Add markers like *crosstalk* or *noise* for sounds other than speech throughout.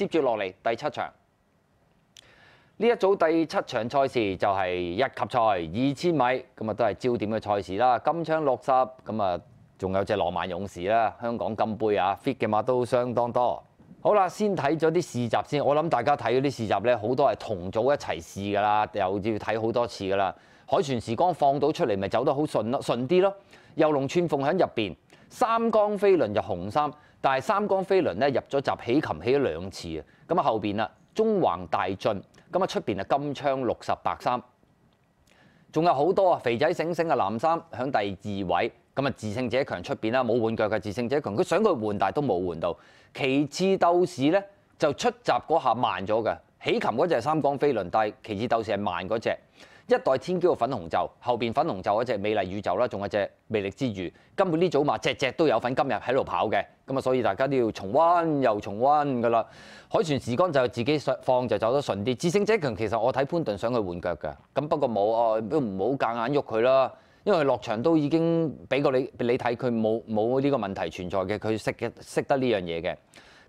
接住落嚟第七場，呢一組第七場賽事就係一級賽二千米，咁啊都係焦點嘅賽事啦。金槍落十，咁啊仲有隻羅曼勇士啦，香港金杯啊 fit 嘅馬都相當多。好啦，先睇咗啲試集先，我諗大家睇嗰啲試集咧，好多係同組一齊試噶啦，又要睇好多次噶啦。海船時光放到出嚟，咪走得好順咯，順啲咯，又龍穿鳳喺入邊。三江飛輪就紅衫，但係三江飛輪咧入咗集起琴起咗兩次啊！咁啊後邊啦，中橫大進，咁啊出邊啊金槍六十八三，仲有好多啊肥仔醒醒啊藍衫響第二位，咁啊自勝者強出邊啦冇換腳嘅自勝者強，佢想佢換但係都冇換到。其次鬥士咧就出集嗰下慢咗嘅，起琴嗰只係三江飛輪，但係其次鬥士係慢嗰只。一代天驕嘅粉紅袖，後面粉紅袖嗰隻美麗宇宙啦，仲有隻魅力之餘，根本呢組馬隻隻都有份今日喺度跑嘅，咁啊，所以大家都要重温又重温噶啦。海船時光就自己放就走得順啲，智星者強其實我睇潘頓想去換腳㗎，咁不過冇哦，都唔好夾硬喐佢啦，因為落場都已經俾個你你睇佢冇冇呢個問題存在嘅，佢識嘅識得呢樣嘢嘅。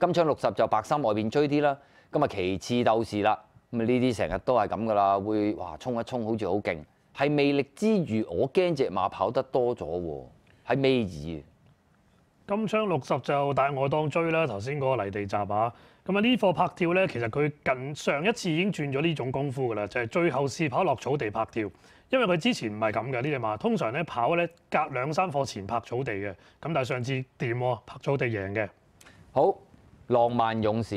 金槍六十就白衫外邊追啲啦，咁啊其次鬥士啦。咁呢啲成日都係咁噶啦，會哇衝一衝，好似好勁。係魅力之餘，我驚只馬跑得多咗喎。係咩意？金槍六十就帶我當追啦。頭先嗰個泥地閘啊，咁啊呢課拍跳呢，其實佢近上一次已經轉咗呢種功夫噶啦，就係最後試跑落草地拍跳。因為佢之前唔係咁嘅呢只馬，通常咧跑咧隔兩三課前拍草地嘅。咁但係上次掂喎，拍草地贏嘅好浪漫勇士，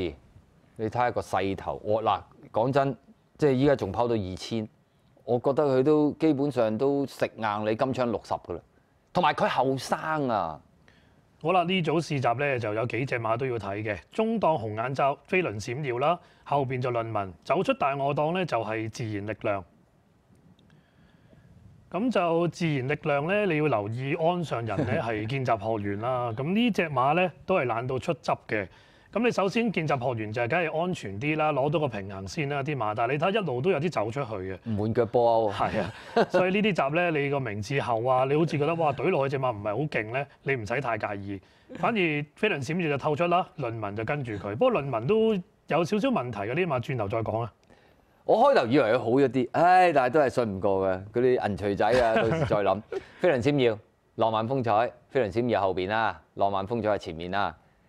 你睇下個勢頭惡辣。講真，即係依家仲拋到二千，我覺得佢都基本上都食硬你金槍六十噶啦。同埋佢後生啊！好啦，呢組試集咧就有幾隻馬都要睇嘅。中檔紅眼罩、飛輪閃耀啦，後邊就論文走出大我檔咧就係自然力量。咁就自然力量咧，你要留意安上人咧係見 *laughs* 習學員啦。咁呢只馬咧都係懶到出汁嘅。咁你首先見習學員就係梗係安全啲啦，攞到個平衡先啦啲馬，但你睇一路都有啲走出去嘅，滿腳波歐係啊，*laughs* 所以呢啲集咧，你個名字後啊，你好似覺得哇，隊落去隻馬唔係好勁咧，你唔使太介意，反而飛輪閃耀就透出啦，論文就跟住佢。不過論文都有少少問題嘅呢馬，轉頭再講啊。我開頭以為佢好一啲，唉，但係都係信唔過嘅嗰啲銀錘仔啊，到時 *laughs* 再諗。飛輪閃耀、浪漫風彩，飛輪閃耀後邊啦，浪漫風彩係前面啦。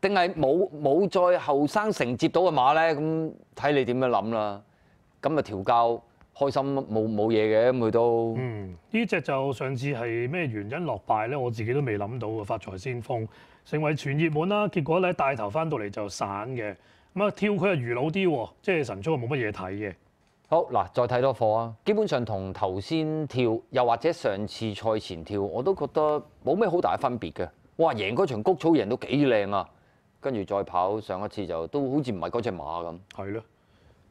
定係冇冇再後生承接到嘅馬咧？咁睇你點樣諗啦？咁啊調教開心冇冇嘢嘅咁佢都嗯呢只就上次係咩原因落敗咧？我自己都未諗到嘅發財先鋒成為全熱門啦。結果咧帶頭翻到嚟就散嘅咁啊跳佢係魚佬啲喎，即係神操冇乜嘢睇嘅。好嗱，再睇多貨啊！基本上同頭先跳又或者上次賽前跳我都覺得冇咩好大分別嘅。哇！贏嗰場谷草贏到幾靚啊！跟住再跑，上一次就都好似唔係嗰只馬咁。係咯，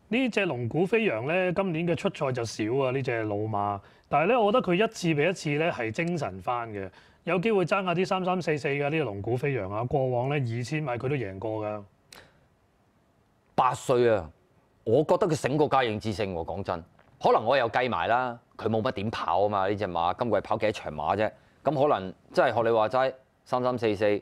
呢只龍鼓飛揚咧，今年嘅出賽就少啊，呢只老馬。但係咧，我覺得佢一次比一次咧係精神翻嘅，有機會爭下啲三三四四嘅呢只龍鼓飛揚啊。過往咧二千米佢都贏過㗎，八歲啊，我覺得佢醒過嘉應之星喎。講真，可能我又計埋啦，佢冇乜點跑啊嘛，呢只馬今季跑幾多場馬啫？咁可能真係學你話齋三三四四。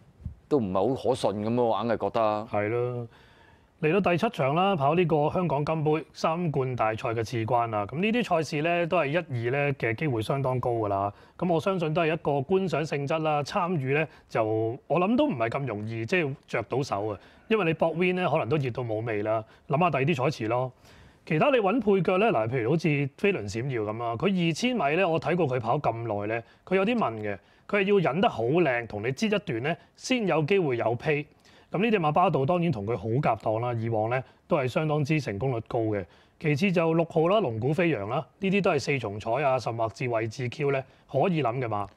都唔係好可信咁咯，硬係覺得。係咯，嚟到第七場啦，跑呢個香港金杯三冠大賽嘅次關啦。咁呢啲賽事咧都係一二咧嘅機會相當高㗎啦。咁我相信都係一個觀賞性質啦，參與咧就我諗都唔係咁容易，即係着到手啊。因為你博 win 咧可能都熱到冇味啦。諗下第二啲彩池咯，其他你揾配腳咧嗱，譬如好似飛輪閃耀咁啊，佢二千米咧我睇過佢跑咁耐咧，佢有啲問嘅。佢要引得好靚，同你接一段咧，先有機會有批。咁呢只馬巴道當然同佢好夾檔啦。以往咧都係相當之成功率高嘅。其次就六號啦，龍鼓飛揚啦，呢啲都係四重彩啊，神或智慧智 Q 咧可以諗嘅馬。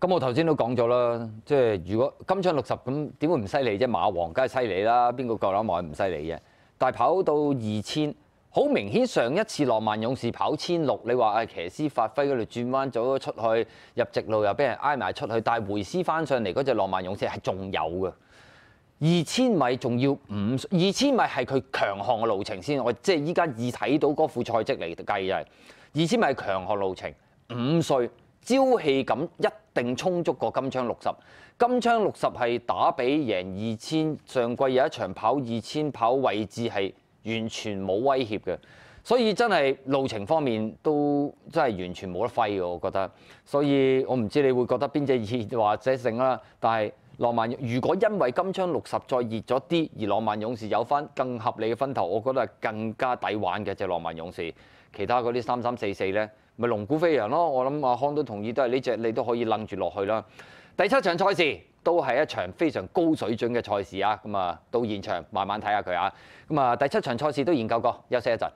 咁我頭先都講咗啦，即係如果金春六十咁點會唔犀利啫？馬王梗係犀利啦，邊個夠膽買唔犀利啫？但係跑到二千。好明顯，上一次浪漫勇士跑千六，你話啊騎師發揮嗰度轉彎走咗出去，入直路又俾人挨埋出去，但係回師翻上嚟嗰隻浪漫勇士係仲有嘅，二千米仲要五，二千米係佢強項嘅路程先，我即係依家已睇到嗰副賽績嚟計就係二千米強項路程，五歲朝氣感一定充足過金槍六十，金槍六十係打比贏二千，上季有一場跑二千跑位置係。完全冇威脅嘅，所以真係路程方面都真係完全冇得揮嘅，我覺得。所以我唔知你會覺得邊只熱或者勝啦。但係浪漫，如果因為金槍六十再熱咗啲，而浪漫勇士有翻更合理嘅分頭，我覺得係更加抵玩嘅，只浪漫勇士。其他嗰啲三三四四呢，咪龍虎飛揚咯。我諗阿康都同意，都係呢只你都可以楞住落去啦。第七場賽事。都係一場非常高水準嘅賽事啊！咁啊，到現場慢慢睇下佢啊！咁啊，第七場賽事都研究過，休息一陣。